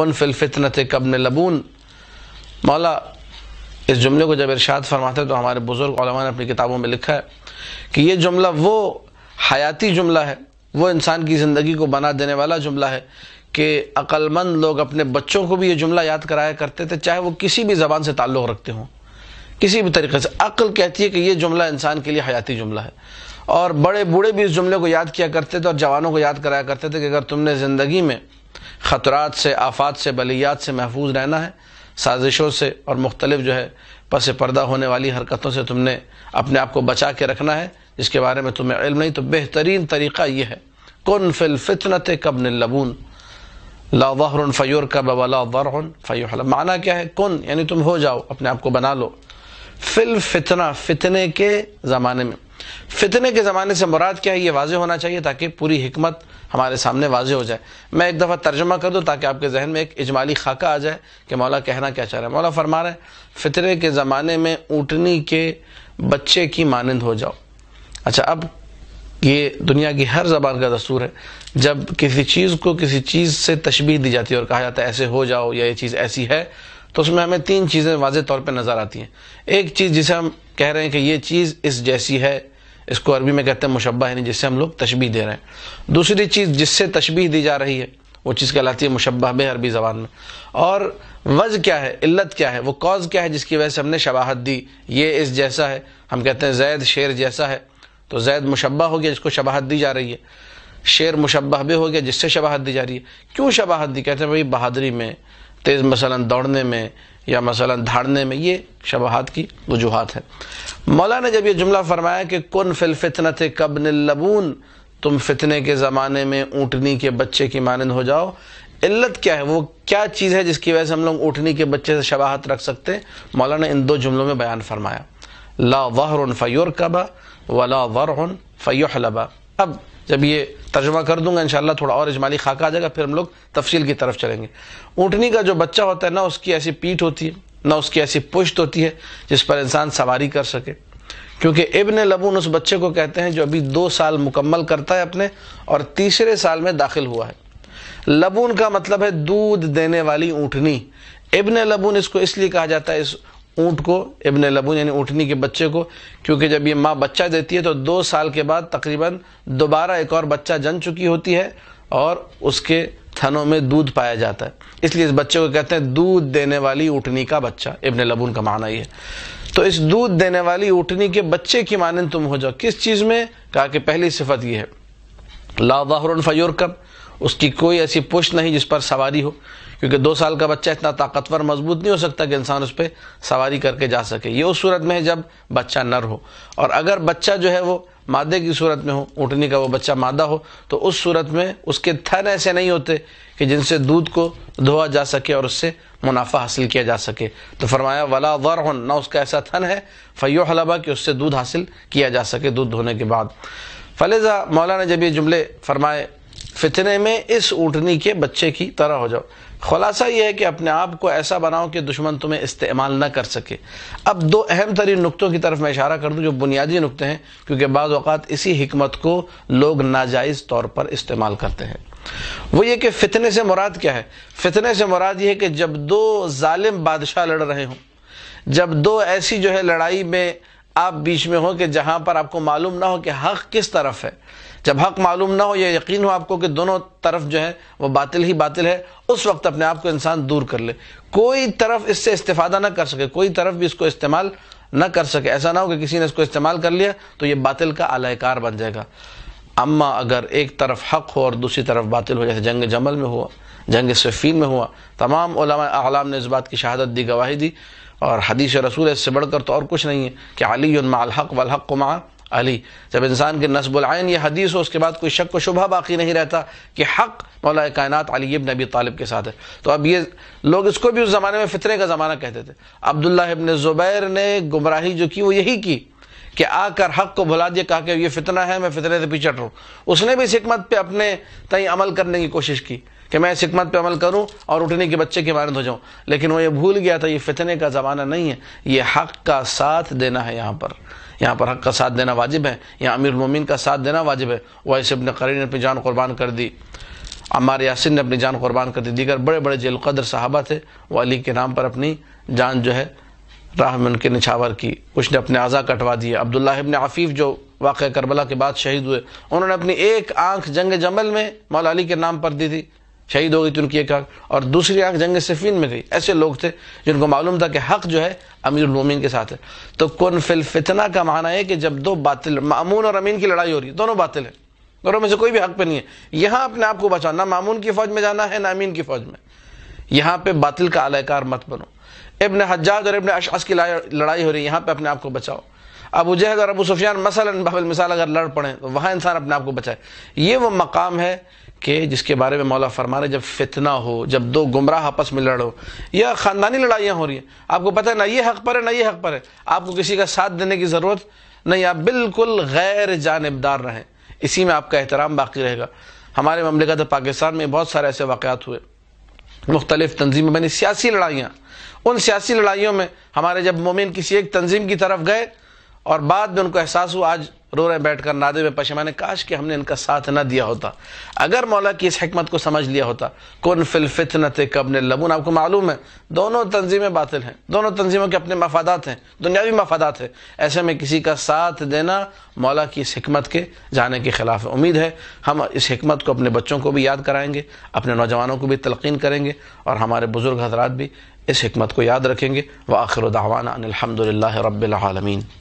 उन fill फितनत Cubbon लबून मौला इस जुमले को जब इर्शाद फरमाते तो हमारे बुजुर्ग ने अपनी किताबों में लिखा है कि ये जुमला वो हयाती जुमला है वो इंसान की ज़िंदगी को बना देने वाला जुमला है कि अक्लमंद लोग अपने बच्चों को भी ये जुमला याद कराया करते थे चाहे वो किसी भी ज़बान से ताल्लुक़ रखते हों किसी भी तरीके से अक्ल कहती है कि ये जुमला इंसान के लिए हयाती जुमला है और बड़े बूढ़े भी इस जुमले को याद किया करते थे और जवानों को याद कराया करते थे कि अगर तुमने ज़िंदगी में ख़तरात से आफात से बलियात से महफूज रहना है साजिशों से और मुख्तलिफ जो है पस पर्दा होने वाली हरकतों से तुमने अपने आप को बचा के रखना है जिसके बारे में तुम्हें इल्म नहीं तो बेहतरीन तरीक़ा यह है कन फिल फितनत कबन लबून लाहरन फ़ैर कब वलाहन फ़ैर माना क्या है कन यानी तुम हो जाओ अपने आप को बना लो फिल फितना फितने के ज़माने में फितने के ज़माने से मुराद क्या है ये वाज होना चाहिए ताकि पूरी हमत हमारे सामने वाजे हो जाए मैं एक दफ़ा तर्जमा कर दूँ ताकि आपके जहन में एक इजमाली खाका आ जाए कि मौला कहना क्या चाह रहा है मौला फरमा रहा है फितरे के ज़माने में ऊँटनी के बच्चे की मानंद हो जाओ अच्छा अब ये दुनिया की हर जबान का दस्तूर है जब किसी चीज़ को किसी चीज़ से तशबीह दी जाती है और कहा जाता है ऐसे हो जाओ या ये चीज़ ऐसी है तो उसमें हमें तीन चीज़ें वाजे तौर पर नज़र आती हैं एक चीज़ जिसे हम कह रहे हैं कि ये चीज़ इस जैसी है इसको अरबी में कहते हैं मुशबा यानी जिससे हम लोग तशबी दे रहे हैं दूसरी चीज़ जिससे तशबी दी जा रही है वो चीज़ कहलाती है मुशबा में अरबी ज़बान में और वज क्या है इल्लत क्या है वो कॉज क्या है जिसकी वजह से हमने शबाहत दी ये इस जैसा है हम कहते हैं जैद शेर जैसा है तो जैद मुशबा हो गया जिसको शबाहत दी जा रही है शेर मुशबा भी हो गया जिससे शबाहत दी जा रही है क्यों शबाहत दी कहते हैं भाई बहादरी में तेज़ मसला दौड़ने में या मसला धाड़ने में ये शबहत की वजूहत है मौला ने जब यह जुमला फरमाया कि कन फिल थे कब नबून तुम फितने के ज़माने में ऊँटनी के बच्चे की मानंद हो जाओ इल्लत क्या है वो क्या चीज़ है जिसकी वजह से हम लोग ऊँटनी के बच्चे से शबाहत रख सकते हैं मौला ने इन दो जुमलों में बयान फरमाया ला वाहन फ़ैर कबा व ला वर फ़ैलबा अब जब ये तर्जमा कर दूंगा इंशाल्लाह थोड़ा और इजमाली खाका आ जाएगा फिर हम लोग तफसील की तरफ चलेंगे ऊँटनी का जो बच्चा होता है ना उसकी ऐसी पीठ होती है ना उसकी ऐसी पुश्त होती है जिस पर इंसान सवारी कर सके क्योंकि इबन लबून उस बच्चे को कहते हैं जो अभी दो साल मुकम्मल करता है अपने और तीसरे साल में दाखिल हुआ है लबून का मतलब है दूध देने वाली ऊँटनी इबन लबून इसको इसलिए कहा जाता है इस ऊँट को इबन लबून यानी ऊँटनी के बच्चे को क्योंकि जब ये माँ बच्चा देती है तो दो साल के बाद तकरीबन दोबारा एक और बच्चा जन चुकी होती है और उसके थनों में दूध पाया जाता है इसलिए इस बच्चे को कहते हैं दूध देने वाली ऊँटनी का बच्चा इबन लबून का माना ये तो इस दूध देने वाली ऊँटनी के बच्चे की मानन तुम हो जाओ किस चीज़ में कहा कि पहली सिफत यह है ला वाहर फयोर कब उसकी कोई ऐसी पुष्ट नहीं जिस पर सवारी हो क्योंकि दो साल का बच्चा इतना ताकतवर मजबूत नहीं हो सकता कि इंसान उस पर सवारी करके जा सके ये उस सूरत में है जब बच्चा नर हो और अगर बच्चा जो है वो मादे की सूरत में हो ऊँटनी का वो बच्चा मादा हो तो उस सूरत में उसके थन ऐसे नहीं होते कि जिनसे दूध को धोआ जा सके और उससे मुनाफा हासिल किया जा सके तो फरमाया वला वर ना उसका ऐसा थन है फैयो हलबा कि उससे दूध हासिल किया जा सके दूध धोने के बाद फलेज़ा मौलाना जब ये जुमले फरमाए फितने में इस ऊँटनी के बच्चे की तरह हो जाओ खुलासा यह है कि अपने आप को ऐसा बनाओ कि दुश्मन तुम्हें इस्तेमाल न कर सके अब दो अहम तरीन नुकतों की तरफ मैं इशारा कर दूँ जो बुनियादी नुकते हैं क्योंकि बाज़ अवत इसी हमत को लोग नाजायज़ तौर पर इस्तेमाल करते हैं वो ये कि फ़ितने से मुराद क्या है फ़ितने से मुराद ये है कि जब दो ालिम बादशाह लड़ रहे हों जब दो ऐसी जो है लड़ाई में आप बीच में हो कि जहां पर आपको मालूम ना हो कि हक़ किस तरफ है जब हक मालूम ना हो या यकीन हो आपको कि दोनों तरफ जो है वो बातिल ही बातिल है उस वक्त अपने आप को इंसान दूर कर ले कोई तरफ इससे इस्तेफादा ना कर सके कोई तरफ भी इसको इस्तेमाल ना कर सके ऐसा ना हो कि किसी ने इसको इस्तेमाल कर लिया तो ये बातिल का आलाकार बन जाएगा अम्मा अगर एक तरफ हक हो और दूसरी तरफ बातिल हो जैसे जंग जमल में हुआ जंग सफ़ीन में हुआ तमाम आलाम ने इस बात की शहादत दी गवाही दी और हदीस रसूल इससे बढ़कर तो और कुछ नहीं है कि अली हक वल हक कुमार अली जब इंसान के नसबुलैन ये हदीस हो उसके बाद कोई शक व शुबा बाकी नहीं रहता कि हक मौला कायनत अली इबन नबी तालिब के साथ है तो अब ये लोग इसको भी उस ज़माने में फितने का ज़माना कहते थे अब्दुल्ला इबन ज़ुबैर ने गुमराही जो की वो यही की कि आकर हक को भुला दिया कहा कि ये फितना है मैं फितने से पीछे हट रहा हूँ उसने भी इस हमत पर अपने तय अमल करने की कोशिश की कि मैं इस हमत पर अमल करूँ और उठने के बच्चे की मानद हो जाऊँ लेकिन वो ये भूल गया था ये फितने का ज़माना नहीं है ये हक का साथ देना है यहाँ पर यहाँ पर हक का साथ देना वाजिब है यहाँ अमीर मोमिन का साथ देना वाजिब है वैसे अपने करीन ने अपनी जान कुर्बान कर दी अमार यासिन ने अपनी जान कुर्बान कर दी दीगर बड़े बड़े जेल कदर साहबा थे वो अली के नाम पर अपनी जान जो है राह में उनके निछावर की कुछ ने अपने आज़ा कटवा दिए अब्दुल्ला ने आफीफ जो वाक़ करबला के बाद शहीद हुए उन्होंने अपनी एक आंख जंग जमल में मौला अली के नाम पर दी थी शहीद हो गई थी उनकी एक आंख और दूसरी आंख जंग सफीन में गई ऐसे लोग थे जिनको मालूम था कि हक जो है अमीर उलमोमिन के साथ है तो कन फिल फितना का माना है कि जब दो बातिल मामून और अमीन की लड़ाई हो रही है दोनों बातिल है दोनों में से कोई भी हक पे नहीं है यहाँ अपने आप को बचाओ ना मामून की फौज में जाना है ना अमीन की फौज में यहाँ पे बातिल का अलाकार मत बनो इबन हजाज और इबन अशअस की लड़ाई हो रही है यहाँ पे अपने आप को बचाओ अब जहद और अबू सुफियान मसलन बबल मिसाल अगर लड़ पड़े तो वहाँ इंसान अपने आप को बचाए ये वो मकाम है कि जिसके बारे में मौला फरमा जब फितना हो जब दो गुमराह आपस में लड़ो या ख़ानदानी लड़ाइयाँ हो रही हैं आपको पता है ना ये हक पर है ना ये हक पर है आपको किसी का साथ देने की ज़रूरत नहीं आप बिल्कुल गैर जानबदार रहें इसी में आपका एहतराम बाकी रहेगा हमारे ममलिकत पाकिस्तान में बहुत सारे ऐसे वाक़ात हुए मुख्तलिफ तंजीम बनी सियासी लड़ाइयाँ उन सियासी लड़ाइयों में हमारे जब मोमिन किसी एक तंजीम की तरफ गए और बाद में उनको एहसास हुआ आज रो रहे बैठ कर नादे में पशमाने काश कि हमने इनका साथ ना दिया होता अगर मौला की इस हमत को समझ लिया होता कौन फिल फितनत कबन लबून आपको मालूम है दोनों तंजीमें बातिल हैं दोनों तंजीमों के अपने मफादात हैं दुनियावी मफादात है ऐसे में किसी का साथ देना मौला की इस हमत के जाने के खिलाफ है उम्मीद है हम इस हमत को अपने बच्चों को भी याद कराएंगे अपने नौजवानों को भी तलकिन करेंगे और हमारे बुज़ुर्ग हजरात भी इस हमत को याद रखेंगे व आखिर दावाना अनिलहमदिल्ला रबालमीन